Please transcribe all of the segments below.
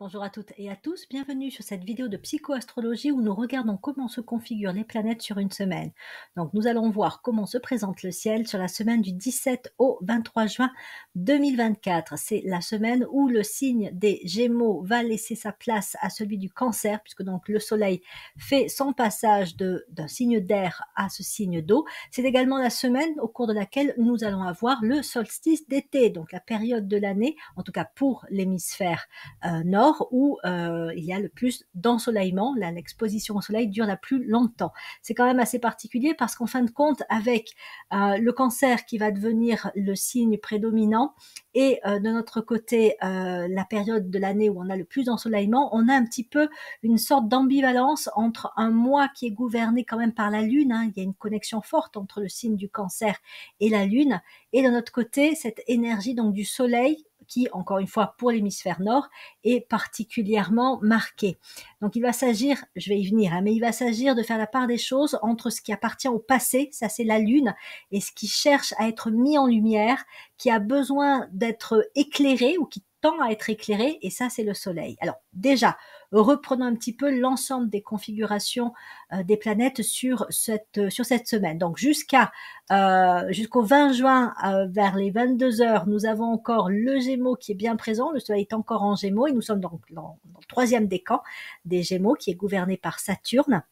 Bonjour à toutes et à tous, bienvenue sur cette vidéo de psychoastrologie où nous regardons comment se configurent les planètes sur une semaine. Donc nous allons voir comment se présente le ciel sur la semaine du 17 au 23 juin 2024. C'est la semaine où le signe des Gémeaux va laisser sa place à celui du Cancer puisque donc le soleil fait son passage d'un signe d'air à ce signe d'eau. C'est également la semaine au cours de laquelle nous allons avoir le solstice d'été, donc la période de l'année en tout cas pour l'hémisphère euh, nord où euh, il y a le plus d'ensoleillement. L'exposition au soleil dure la plus longtemps. C'est quand même assez particulier parce qu'en fin de compte, avec euh, le cancer qui va devenir le signe prédominant et euh, de notre côté la période de l'année où on a le plus d'ensoleillement, on a un petit peu une sorte d'ambivalence entre un mois qui est gouverné quand même par la lune. Hein. il y a une connexion forte entre le signe du cancer et la lune. Et de notre côté, cette énergie donc du soleil qui, encore une fois, pour l'hémisphère nord, est particulièrement marqué. Donc il va s'agir, je vais y venir, hein, mais il va s'agir de faire la part des choses entre ce qui appartient au passé, ça c'est la Lune, et ce qui cherche à être mis en lumière, qui a besoin d'être éclairé ou qui tend à être éclairé, et ça c'est le Soleil. Alors déjà, reprenons un petit peu l'ensemble des configurations euh, des planètes sur cette, euh, sur cette semaine. Donc jusqu'à euh, jusqu'au 20 juin, vers les 22 heures, nous avons encore le Gémeaux qui est bien présent. Le Soleil est encore en Gémeaux et nous sommes donc dans, le troisième décan des Gémeaux qui est gouverné par Saturne.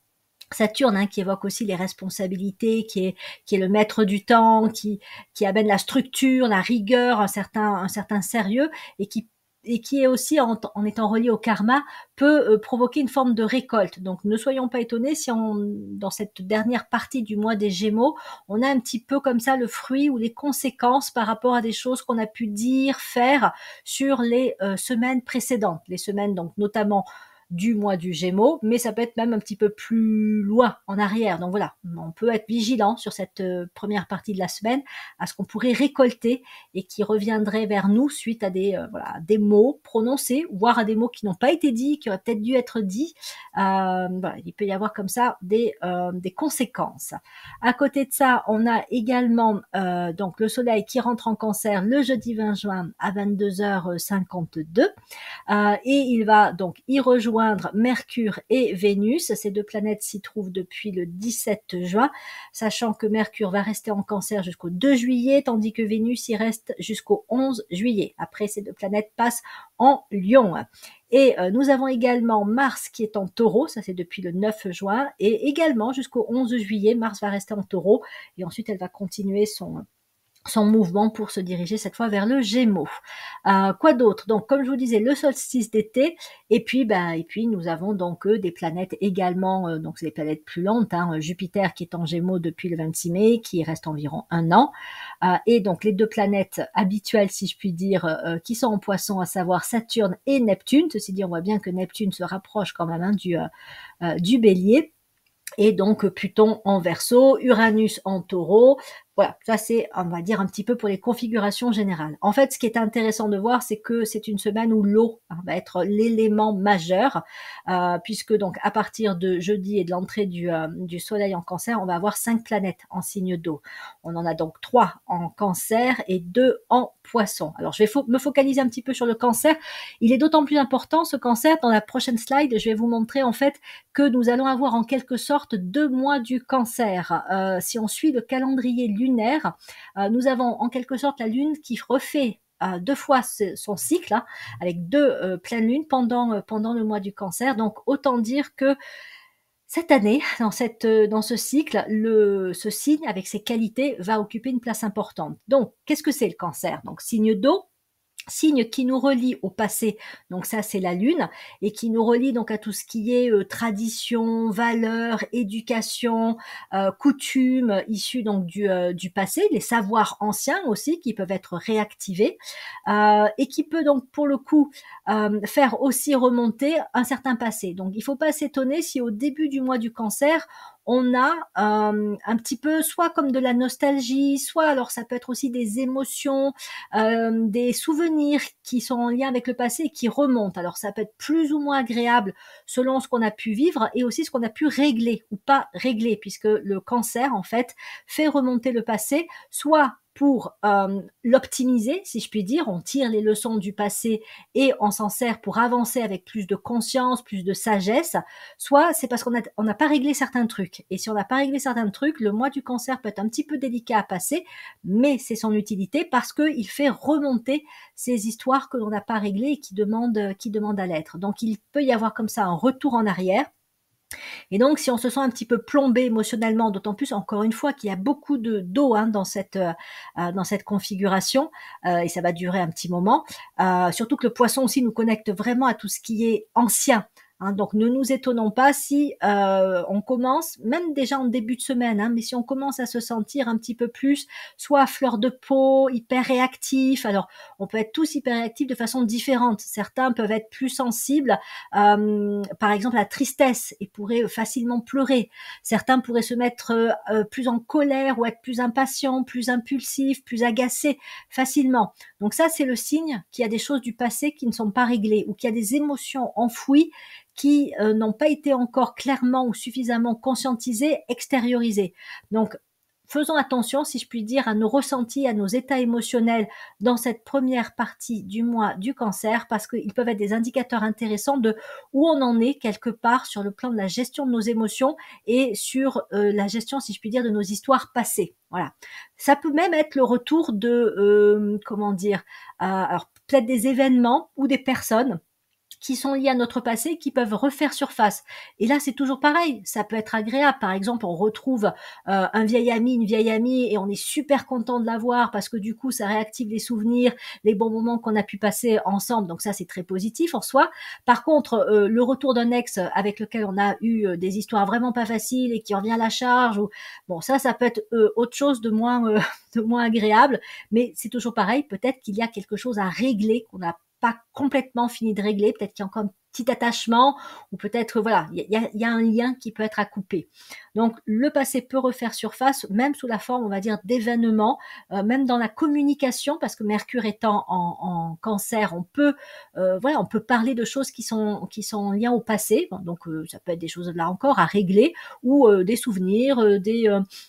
Saturne hein, qui évoque aussi les responsabilités, qui est, qui est le maître du temps, qui, qui amène la structure, la rigueur, un certain, un certain sérieux et qui et qui est aussi en, étant relié au karma peut euh, provoquer une forme de récolte. Donc ne soyons pas étonnés si dans cette dernière partie du mois des Gémeaux, on a un petit peu comme ça le fruit ou les conséquences par rapport à des choses qu'on a pu dire, faire sur les euh, semaines précédentes, les semaines donc notamment du mois du Gémeaux, mais ça peut être même un petit peu plus loin, en arrière. Donc voilà, on peut être vigilant sur cette euh, première partie de la semaine à ce qu'on pourrait récolter et qui reviendrait vers nous suite à des, euh, voilà, des mots prononcés, voire à des mots qui n'ont pas été dits, qui auraient peut-être dû être dits. Euh, il peut y avoir comme ça des, des conséquences. À côté de ça, on a également donc le soleil qui rentre en cancer le jeudi 20 juin à 22h52 et il va donc y rejoindre Mercure et Vénus. Ces deux planètes s'y trouvent depuis le 17 juin, sachant que Mercure va rester en cancer jusqu'au 2 juillet, tandis que Vénus y reste jusqu'au 11 juillet. Après, ces deux planètes passent en Lion. Et euh, nous avons également Mars qui est en taureau, ça c'est depuis le 9 juin, et également jusqu'au 11 juillet, Mars va rester en taureau, et ensuite elle va continuer son son mouvement pour se diriger cette fois vers le Gémeaux. Euh, quoi d'autre Donc, comme je vous disais, le solstice d'été, et puis, ben, et puis nous avons donc euh, des planètes également, euh, donc des planètes plus lentes. Hein. Jupiter qui est en Gémeaux depuis le 26 mai, qui reste environ un an, et donc les deux planètes habituelles, si je puis dire, qui sont en Poisson, à savoir Saturne et Neptune. Ceci dit, on voit bien que Neptune se rapproche quand même hein, du du Bélier et donc Pluton en verso, Uranus en taureau, voilà, ça c'est, on va dire, un petit peu pour les configurations générales. En fait, ce qui est intéressant de voir, c'est que c'est une semaine où l'eau hein, va être l'élément majeur, euh, puisque donc à partir de jeudi et de l'entrée euh, du, soleil en cancer, on va avoir cinq planètes en signe d'eau. On en a donc trois en cancer et deux en poisson. Alors, je vais me focaliser un petit peu sur le cancer. Il est d'autant plus important, ce cancer, dans la prochaine slide, je vais vous montrer en fait que nous allons avoir en quelque sorte deux mois du cancer. Euh, si on suit le calendrier lunaire, euh, nous avons en quelque sorte la Lune qui refait euh, deux fois son cycle hein, avec deux euh, pleines lunes pendant pendant le mois du cancer donc autant dire que cette année, dans, cette, dans ce cycle, le, ce signe, avec ses qualités, va occuper une place importante. Donc, qu'est-ce que c'est le cancer Donc, signe d'eau, signe qui nous relie au passé, donc ça c'est la lune, et qui nous relie donc à tout ce qui est euh, tradition, valeur, éducation, euh, coutumes issues donc du, euh, du, passé, les savoirs anciens aussi qui peuvent être réactivés, et qui peut donc pour le coup faire aussi remonter un certain passé. Donc il ne faut pas s'étonner si au début du mois du cancer, on a euh, un petit peu soit comme de la nostalgie, soit alors ça peut être aussi des émotions, euh, des souvenirs qui sont en lien avec le passé et qui remontent. Alors ça peut être plus ou moins agréable selon ce qu'on a pu vivre et aussi ce qu'on a pu régler ou pas régler, puisque le cancer en fait fait remonter le passé, soit pour euh, l'optimiser, si je puis dire. On tire les leçons du passé et on s'en sert pour avancer avec plus de conscience, plus de sagesse. Soit c'est parce qu'on n'a pas réglé certains trucs. Et si on n'a pas réglé certains trucs, le mois du cancer peut être un petit peu délicat à passer, mais c'est son utilité parce qu'il fait remonter ces histoires que l'on n'a pas réglées et qui demandent, qui demandent à l'être. Donc il peut y avoir comme ça un retour en arrière et donc, si on se sent un petit peu plombé émotionnellement, d'autant plus, encore une fois, qu'il y a beaucoup de d'eau hein, euh, euh, dans cette configuration, euh, et ça va durer un petit moment. surtout que le poisson aussi nous connecte vraiment à tout ce qui est ancien, Hein, donc ne nous étonnons pas si euh, on commence, même déjà en début de semaine, hein, mais si on commence à se sentir un petit peu plus, soit fleur de peau, hyper réactif. Alors on peut être tous hyper réactifs de façon différente. Certains peuvent être plus sensibles, euh, par exemple à la tristesse et pourraient euh, facilement pleurer. Certains pourraient se mettre plus en colère ou être plus impatients, plus impulsifs, plus agacés facilement. Donc ça c'est le signe qu'il y a des choses du passé qui ne sont pas réglées ou qu'il y a des émotions enfouies qui euh, n'ont pas été encore clairement ou suffisamment conscientisés, extériorisés. Donc, faisons attention, si je puis dire, à nos ressentis, à nos états émotionnels dans cette première partie du mois du cancer, parce qu'ils peuvent être des indicateurs intéressants de où on en est quelque part sur le plan de la gestion de nos émotions et sur euh, la gestion, si je puis dire, de nos histoires passées. Voilà. Ça peut même être le retour de, euh, comment dire, alors peut-être des événements ou des personnes qui sont liés à notre passé qui peuvent refaire surface. Et là, c'est toujours pareil. Ça peut être agréable. Par exemple, on retrouve euh, un vieil ami, une vieille amie, et on est super content de la voir parce que du coup, ça réactive les souvenirs, les bons moments qu'on a pu passer ensemble. Donc ça, c'est très positif en soi. Par contre, euh, le retour d'un ex avec lequel on a eu euh, des histoires vraiment pas faciles et qui revient à la charge, ou bon, ça, ça peut être autre chose de moins, de moins agréable. Mais c'est toujours pareil. Peut-être qu'il y a quelque chose à régler qu'on a pas complètement fini de régler, peut-être qu'il y a encore attachement ou peut-être voilà, il y a, un lien qui peut être à couper. Donc le passé peut refaire surface, même sous la forme, on va dire, d'événements, euh, même dans la communication, parce que Mercure étant en, Cancer, on peut euh, voilà, on peut parler de choses qui sont qui sont en lien au passé. donc euh, ça peut être des choses là encore à régler ou des souvenirs, des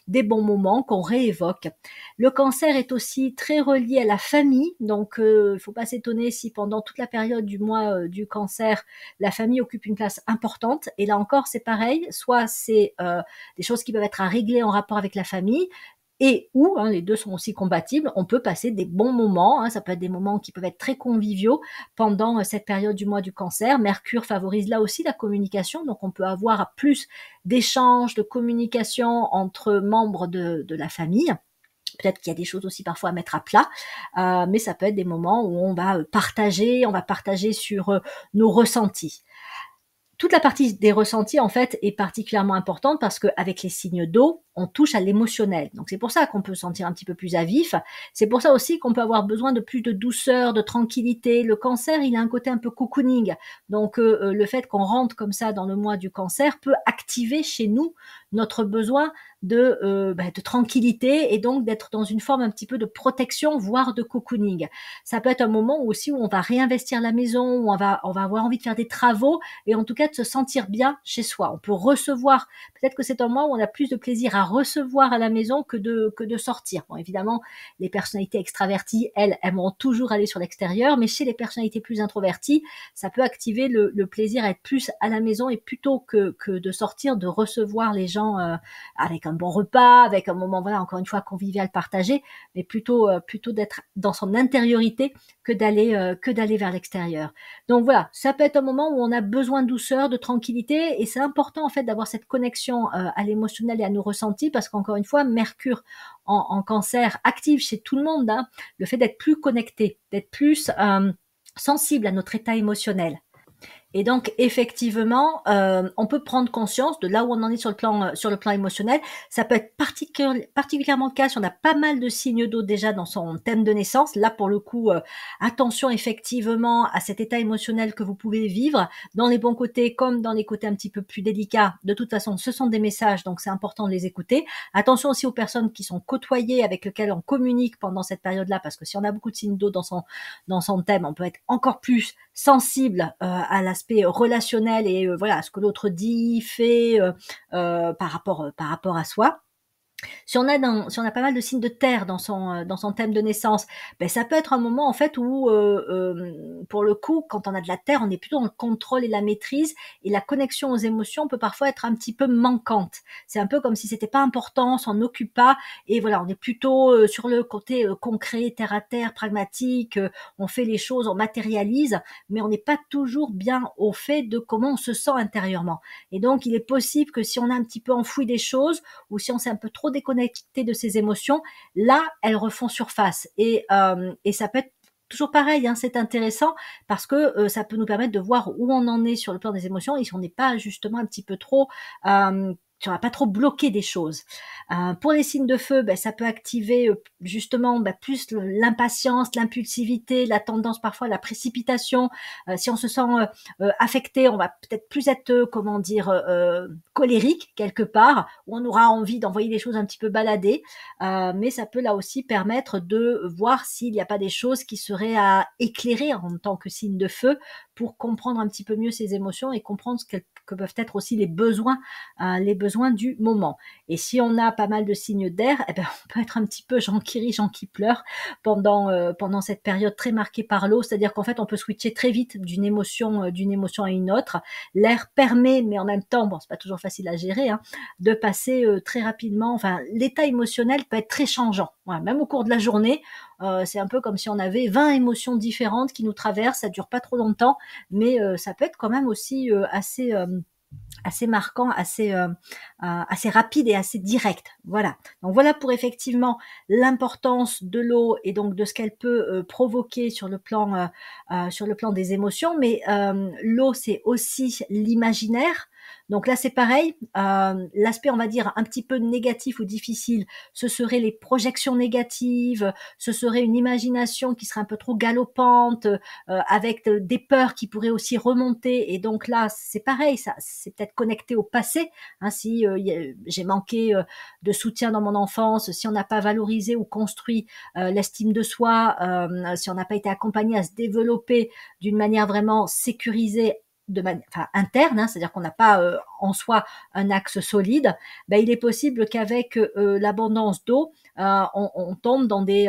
des bons moments qu'on réévoque. Le Cancer est aussi très relié à la famille, donc il faut pas s'étonner si pendant toute la période du mois du Cancer la famille occupe une place importante. Et là encore, c'est pareil. Soit c'est euh, des choses qui peuvent être à régler en rapport avec la famille, et où, hein, les deux sont aussi compatibles, on peut passer des bons moments, hein. ça peut être des moments qui peuvent être très conviviaux pendant euh, cette période du mois du cancer. Mercure favorise là aussi la communication, donc on peut avoir plus d'échanges, de communication entre membres de la famille. Peut-être qu'il y a des choses aussi parfois à mettre à plat, euh, mais ça peut être des moments où on va euh, partager, on va partager sur euh, nos ressentis. Toute la partie des ressentis, en fait, est particulièrement importante parce qu'avec les signes d'eau, on touche à l'émotionnel. Donc c'est pour ça qu'on peut sentir un petit peu plus à vif. C'est pour ça aussi qu'on peut avoir besoin de plus de douceur, de tranquillité. Le cancer, il a un côté un peu cocooning. Donc le fait qu'on rentre comme ça dans le mois du cancer peut activer chez nous notre besoin euh, bah, de, tranquillité et donc d'être dans une forme un petit peu de protection, voire de cocooning. Ça peut être un moment aussi où on va réinvestir la maison, où on va, on va avoir envie de faire des travaux et en tout cas de se sentir bien chez soi. On peut recevoir, peut-être que c'est un moment où on a plus de plaisir à recevoir à la maison que de, que de sortir. évidemment, les personnalités extraverties, elles, aimeront toujours aller sur l'extérieur, mais chez les personnalités plus introverties, ça peut activer le, plaisir à être plus à la maison et plutôt que, que de sortir, de recevoir les gens euh, avec un bon repas, avec un moment, voilà, encore une fois, convivial, partagé, mais plutôt, euh, plutôt d'être dans son intériorité que d'aller, euh, que d'aller vers l'extérieur. Donc voilà, ça peut être un moment où on a besoin de douceur, de tranquillité, et c'est important en fait d'avoir cette connexion euh, à l'émotionnel et à nos ressentis, parce qu'encore une fois, Mercure en, cancer active chez tout le monde, hein, le fait d'être plus connecté, d'être plus sensible à notre état émotionnel. Et donc effectivement, euh, on peut prendre conscience de là où on en est sur le plan euh, sur le plan émotionnel. Ça peut être particulièrement le cas si on a pas mal de signes d'eau déjà dans son thème de naissance. Là pour le coup, euh, attention effectivement à cet état émotionnel que vous pouvez vivre dans les bons côtés comme dans les côtés un petit peu plus délicats. De toute façon, ce sont des messages, donc c'est important de les écouter. Attention aussi aux personnes qui sont côtoyées avec lesquelles on communique pendant cette période-là, parce que si on a beaucoup de signes d'eau dans son dans son thème, on peut être encore plus sensible à la relationnel et euh, voilà ce que l'autre dit, fait euh, euh, par rapport par rapport à soi. Si on, a pas mal de signes de terre dans son, euh, thème de naissance, ben, ça peut être un moment en fait où, euh, euh, pour le coup, quand on a de la terre, on est plutôt dans le contrôle et la maîtrise, et la connexion aux émotions peut parfois être un petit peu manquante. C'est un peu comme si c'était pas important, on s'en occupe pas, et voilà, on est plutôt sur le côté concret, terre à terre, pragmatique, on fait les choses, on matérialise, mais on n'est pas toujours bien au fait de comment on se sent intérieurement. Et donc, il est possible que si on a un petit peu enfoui des choses, ou si on s'est un peu trop déconnecté de ses émotions, là, elles refont surface. Euh, et, ça peut être toujours pareil, hein, c'est intéressant parce que euh, ça peut nous permettre de voir où on en est sur le plan des émotions et si on n'est pas justement un petit peu trop, euh, si on n'a pas trop bloqué des choses. Euh, pour les signes de feu, ben, ça peut activer euh, justement ben, plus l'impatience, l'impulsivité, la tendance parfois à la précipitation. Euh, si on se sent affecté, on va peut-être plus être, comment dire, colérique quelque part, où on aura envie d'envoyer des choses un petit peu baladées mais ça peut là aussi permettre de voir s'il n'y a pas des choses qui seraient à éclairer en tant que signe de feu pour comprendre un petit peu mieux ses émotions et comprendre ce que, que peuvent être aussi les besoins, les besoins du moment. Et si on a pas mal de signes d'air, eh ben, on peut être un petit peu Jean qui rit, Jean qui pleure pendant, euh, pendant cette période très marquée par l'eau. C'est-à-dire qu'en fait, on peut switcher très vite d'une émotion, euh, d'une émotion à une autre. L'air permet, mais en même temps, bon, c'est pas toujours facile à gérer, hein, de passer euh, très rapidement. Enfin, l'état émotionnel peut être très changeant. même au cours de la journée, c'est un peu comme si on avait 20 émotions différentes qui nous traversent. Ça dure pas trop longtemps, mais ça peut être quand même aussi assez assez marquant, assez euh, euh, assez rapide et assez direct. Voilà. Donc voilà pour effectivement l'importance de l'eau et donc de ce qu'elle peut euh, provoquer sur le plan sur le plan des émotions. Mais l'eau c'est aussi l'imaginaire. Donc là, c'est pareil. Euh, l'aspect, on va dire, un petit peu négatif ou difficile, ce serait les projections négatives, ce serait une imagination qui serait un peu trop galopante, euh, avec euh, des peurs qui pourraient aussi remonter. Et donc là, c'est pareil, ça, c'est peut-être connecté au passé. Hein, si j'ai manqué de soutien dans mon enfance, si on n'a pas valorisé ou construit l'estime de soi, si on n'a pas été accompagné à se développer d'une manière vraiment sécurisée, de manière interne, hein, c'est-à-dire qu'on n'a pas euh, en soi un axe solide, ben, il est possible qu'avec euh, l'abondance d'eau, euh, on, tombe dans des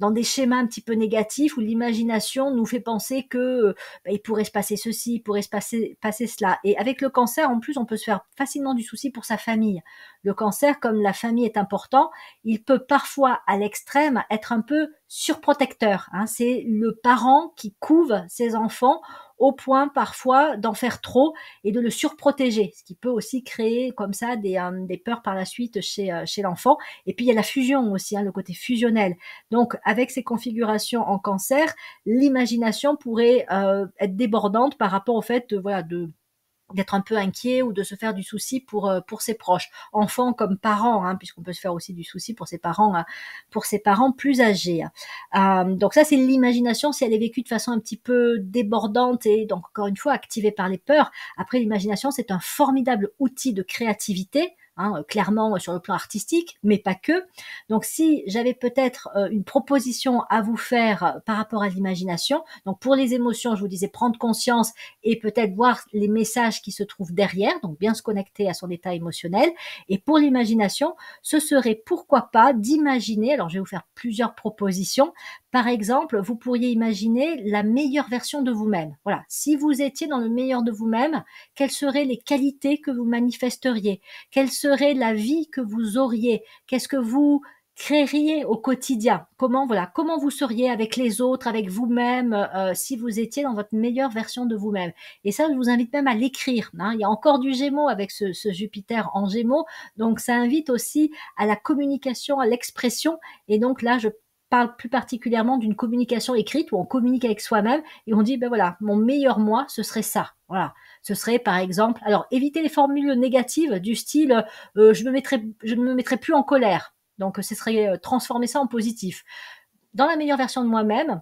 dans des schémas un petit peu négatifs où l'imagination nous fait penser que ben, il pourrait se passer ceci, il pourrait se passer, passer cela. Et avec le cancer, en plus, on peut se faire facilement du souci pour sa famille. Le cancer, comme la famille est important, il peut parfois, à l'extrême, être un peu surprotecteur. Hein. C'est le parent qui couve ses enfants au point parfois d'en faire trop et de le surprotéger, ce qui peut aussi créer comme ça des, euh, des peurs par la suite chez, euh, chez l'enfant. Et puis il y a la fusion aussi, hein, le côté fusionnel. Donc avec ces configurations en cancer, l'imagination pourrait euh, être débordante par rapport au fait voilà, de d'être un peu inquiet ou de se faire du souci pour euh, pour ses proches, enfants comme parents, hein, puisqu'on peut se faire aussi du souci pour ses parents, hein, pour ses parents plus âgés. Hein. Euh, donc ça, c'est l'imagination si elle est vécue de façon un petit peu débordante et donc encore une fois activée par les peurs. Après, l'imagination, c'est un formidable outil de créativité Hein, euh, clairement euh, sur le plan artistique, mais pas que. Donc si j'avais peut-être euh, une proposition à vous faire par rapport à l'imagination, donc pour les émotions, je vous disais prendre conscience et peut-être voir les messages qui se trouvent derrière, donc bien se connecter à son état émotionnel. Et pour l'imagination, ce serait pourquoi pas d'imaginer, alors je vais vous faire plusieurs propositions, par exemple, vous pourriez imaginer la meilleure version de vous-même. Voilà, si vous étiez dans le meilleur de vous-même, quelles seraient les qualités que vous manifesteriez Quelles serait la vie que vous auriez Qu'est-ce que vous créeriez au quotidien Comment voilà Comment vous seriez avec les autres, avec vous-même, euh, euh, si vous étiez dans votre meilleure version de vous-même Et ça, je vous invite même à l'écrire. Hein. Il y a encore du Gémeaux avec ce, ce, Jupiter en Gémeaux, donc ça invite aussi à la communication, à l'expression. Et donc là, je parle plus particulièrement d'une communication écrite où on communique avec soi-même et on dit ben voilà, mon meilleur moi, ce serait ça. Voilà ce serait par exemple, alors éviter les formules négatives du style euh, je, me mettrai, je ne me mettrai plus en colère. Donc ce serait euh, transformer ça en positif. Dans la meilleure version de moi-même,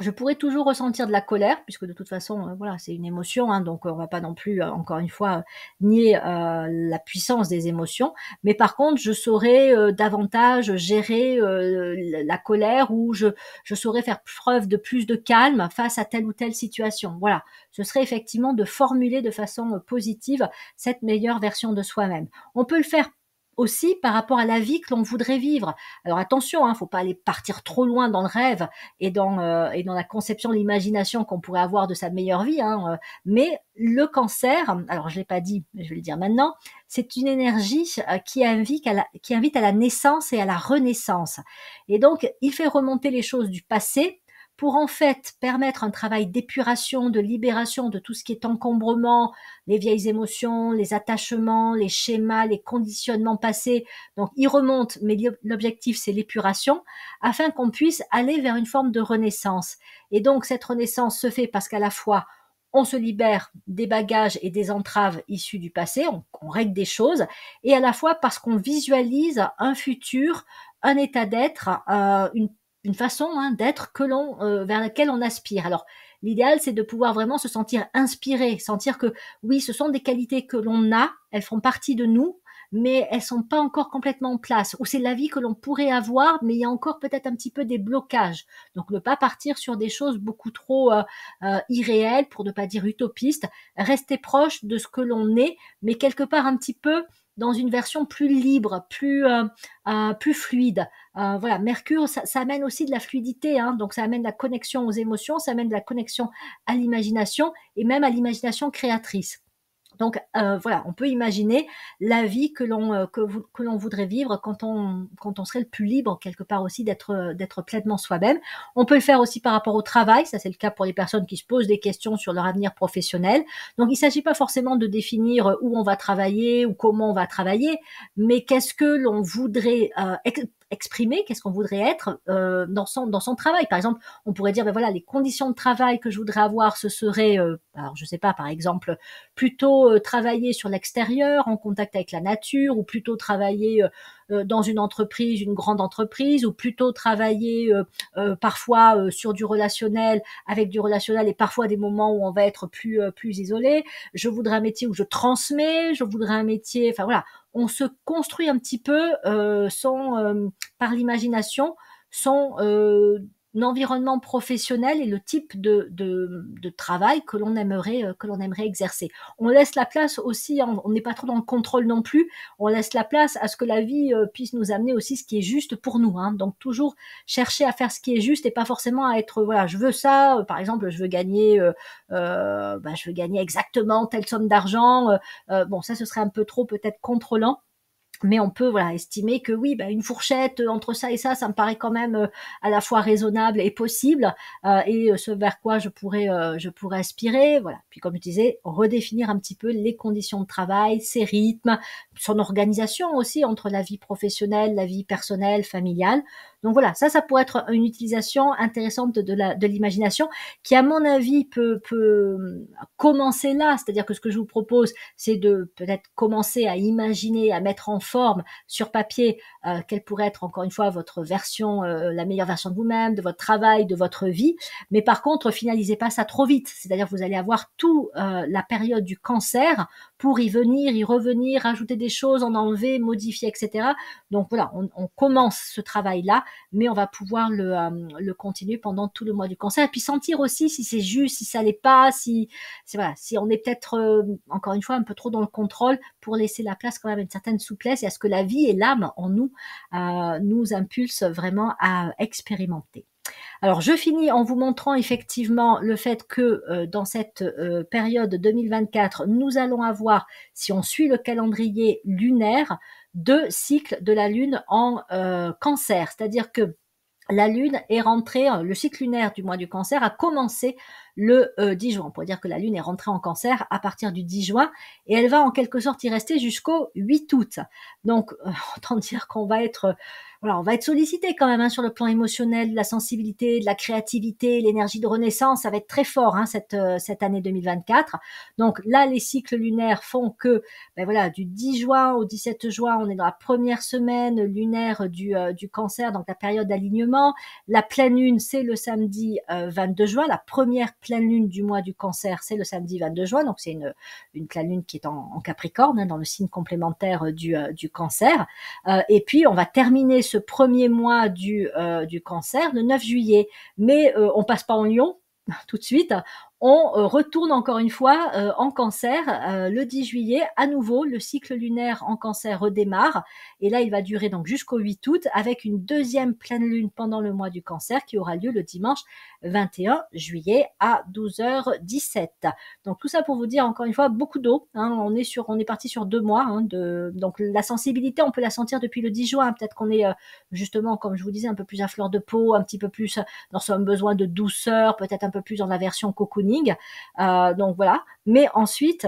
je pourrais toujours ressentir de la colère, puisque de toute façon, euh, voilà, c'est une émotion, hein, donc euh, on va pas non plus, euh, encore une fois, nier la puissance des émotions. Mais par contre, je saurais davantage gérer la colère ou je, je saurais faire preuve de plus de calme face à telle ou telle situation. Voilà, ce serait effectivement de formuler de façon positive cette meilleure version de soi-même. On peut le faire aussi par rapport à la vie que l'on voudrait vivre. Alors attention, hein, faut pas aller partir trop loin dans le rêve et dans euh, et dans la conception, l'imagination qu'on pourrait avoir de sa meilleure vie. Hein, euh, mais le cancer, alors je l'ai pas dit, je vais le dire maintenant, c'est une énergie euh, qui invite, à qui invite à la naissance et à la renaissance. Et donc il fait remonter les choses du passé pour en fait permettre un travail d'épuration, de libération de tout ce qui est encombrement, les vieilles émotions, les attachements, les schémas, les conditionnements passés. Donc il remonte, mais l'objectif c'est l'épuration, afin qu'on puisse aller vers une forme de renaissance. Et donc cette renaissance se fait parce qu'à la fois on se libère des bagages et des entraves issues du passé, on, règle des choses, et à la fois parce qu'on visualise un futur, un état d'être, euh, une une façon hein, d'être que l'on euh, vers laquelle on aspire. Alors l'idéal c'est de pouvoir vraiment se sentir inspiré, sentir que oui, ce sont des qualités que l'on a, elles font partie de nous, mais elles sont pas encore complètement en place ou c'est la vie que l'on pourrait avoir mais il y a encore peut-être un petit peu des blocages. Donc ne pas partir sur des choses beaucoup trop euh, euh, irréelles pour ne pas dire utopistes, rester proche de ce que l'on est mais quelque part un petit peu dans une version plus libre, plus euh, euh, plus fluide. Euh, voilà, Mercure, ça, amène aussi de la fluidité, hein. donc ça amène la connexion aux émotions, ça amène de la connexion à l'imagination et même à l'imagination créatrice. Donc euh, voilà, on peut imaginer la vie que l'on euh, que, l'on voudrait vivre quand on quand on serait le plus libre quelque part aussi d'être euh, d'être pleinement soi-même. On peut le faire aussi par rapport au travail, ça c'est le cas pour les personnes qui se posent des questions sur leur avenir professionnel. Donc il s'agit pas forcément de définir où on va travailler ou comment on va travailler, mais qu'est-ce que l'on voudrait euh, exprimer, qu'est-ce qu'on voudrait être euh, dans son dans son travail. Par exemple, on pourrait dire ben voilà les conditions de travail que je voudrais avoir, ce serait euh, alors je sais pas par exemple plutôt euh, travailler sur l'extérieur, en contact avec la nature, ou plutôt travailler dans une entreprise, une grande entreprise, ou plutôt travailler parfois sur du relationnel avec du relationnel et parfois des moments où on va être plus plus isolé. Je voudrais un métier où je transmets, je voudrais un métier, enfin voilà on se construit un petit peu euh, sans, euh, par l'imagination, sans euh, l'environnement professionnel et le type de, de, travail que l'on aimerait, euh, que l'on aimerait exercer. On laisse la place aussi, hein, on n'est pas trop dans le contrôle non plus, on laisse la place à ce que la vie euh, puisse nous amener aussi ce qui est juste pour nous. Hein. Donc toujours chercher à faire ce qui est juste et pas forcément à être, voilà, je veux ça, euh, par exemple, je veux gagner, bah, je veux gagner exactement telle somme d'argent. bon, ça, ce serait un peu trop peut-être contrôlant mais on peut voilà estimer que oui, bah, une fourchette euh, entre ça et ça, ça me paraît quand même euh, à la fois raisonnable et possible, euh, et euh, ce vers quoi je pourrais, je pourrais aspirer. Voilà. Puis comme je disais, redéfinir un petit peu les conditions de travail, ses rythmes, son organisation aussi entre la vie professionnelle, la vie personnelle, familiale. Donc voilà, ça, ça pourrait être une utilisation intéressante de, la, de l'imagination qui, à mon avis, peut, peut commencer là. C'est-à-dire que ce que je vous propose, c'est de peut-être commencer à imaginer, à mettre en sur papier euh, quelle pourrait être encore une fois votre version, euh, la meilleure version de vous-même, de votre travail, de votre vie. Mais par contre, finalisez pas ça trop vite. C'est-à-dire que vous allez avoir tout euh, la période du cancer pour y venir, y revenir, ajouter des choses, en enlever, modifier, etc. Donc voilà, on, commence ce travail-là, mais on va pouvoir le, continuer pendant tout le mois du cancer. Et puis sentir aussi si c'est juste, si ça l'est pas, si, c'est voilà, si on est peut-être encore une fois un peu trop dans le contrôle pour laisser la place quand même à une certaine souplesse et à ce que la vie et l'âme en nous euh, nous impulsent vraiment à expérimenter. Alors je finis en vous montrant effectivement le fait que euh, dans cette euh, période 2024, nous allons avoir, si on suit le calendrier lunaire, deux cycles de la Lune en cancer. C'est-à-dire que la Lune est rentrée, le cycle lunaire du mois du cancer a commencé le 10 euh, juin. On pourrait dire que la Lune est rentrée en cancer à partir du 10 juin et elle va en quelque sorte y rester jusqu'au 8 août. Donc, euh, autant dire qu'on va être on va être sollicité quand même hein, sur le plan émotionnel, de la sensibilité, de la créativité, l'énergie de renaissance, ça va être très fort hein, cette euh, cette année 2024. Donc là, les cycles lunaires font que, ben voilà, du 10 juin au 17 juin, on est dans la première semaine lunaire euh, du Cancer, donc la période d'alignement. La pleine lune, c'est le samedi 22 euh, juin. La première pleine lune du mois du Cancer, c'est le samedi 22 juin. Donc c'est une une pleine lune qui est en, Capricorne, hein, dans le signe complémentaire du du Cancer. et puis on va terminer ce premier mois du, euh, du cancer, le 9 juillet. Mais euh, on passe pas en Lyon, tout de suite on euh, retourne encore une fois euh, en cancer euh, le 10 juillet. À nouveau, le cycle lunaire en cancer redémarre. Et là, il va durer donc jusqu'au 8 août avec une deuxième pleine lune pendant le mois du cancer qui aura lieu le dimanche 21 juillet à 12h17. Donc tout ça pour vous dire encore une fois beaucoup d'eau. Hein. on est sur, on est parti sur deux mois. Hein, de, donc la sensibilité, on peut la sentir depuis le 10 juin. Hein. Peut-être qu'on est justement, comme je vous disais, un peu plus à fleur de peau, un petit peu plus dans son besoin de douceur, peut-être un peu plus dans la version cocoon euh, donc voilà. Mais ensuite,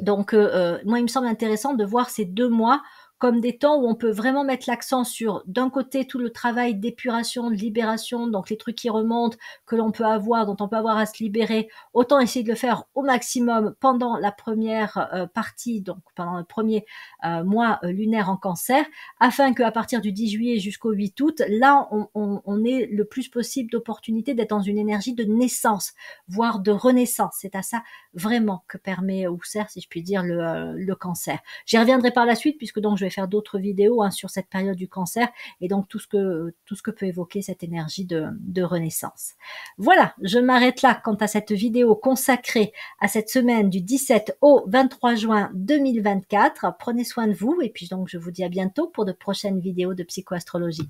donc euh, euh, moi, il me semble intéressant de voir ces deux mois comme des temps où on peut vraiment mettre l'accent sur, d'un côté, tout le travail d'épuration, de libération, donc les trucs qui remontent, que l'on peut avoir, dont on peut avoir à se libérer, autant essayer de le faire au maximum pendant la première euh, partie, donc pendant le premier euh, mois euh, lunaire en cancer, afin qu'à partir du 10 juillet jusqu'au 8 août, là, on, on, ait le plus possible d'opportunités d'être dans une énergie de naissance, voire de renaissance. C'est à ça vraiment que permet ou sert, si je puis dire, le, le cancer. J'y reviendrai par la suite, puisque donc je faire d'autres vidéos hein, sur cette période du cancer et donc tout ce que, tout ce que peut évoquer cette énergie de, de renaissance. Voilà, je m'arrête là quant à cette vidéo consacrée à cette semaine du 17 au 23 juin 2024. Prenez soin de vous et puis donc je vous dis à bientôt pour de prochaines vidéos de psychoastrologie.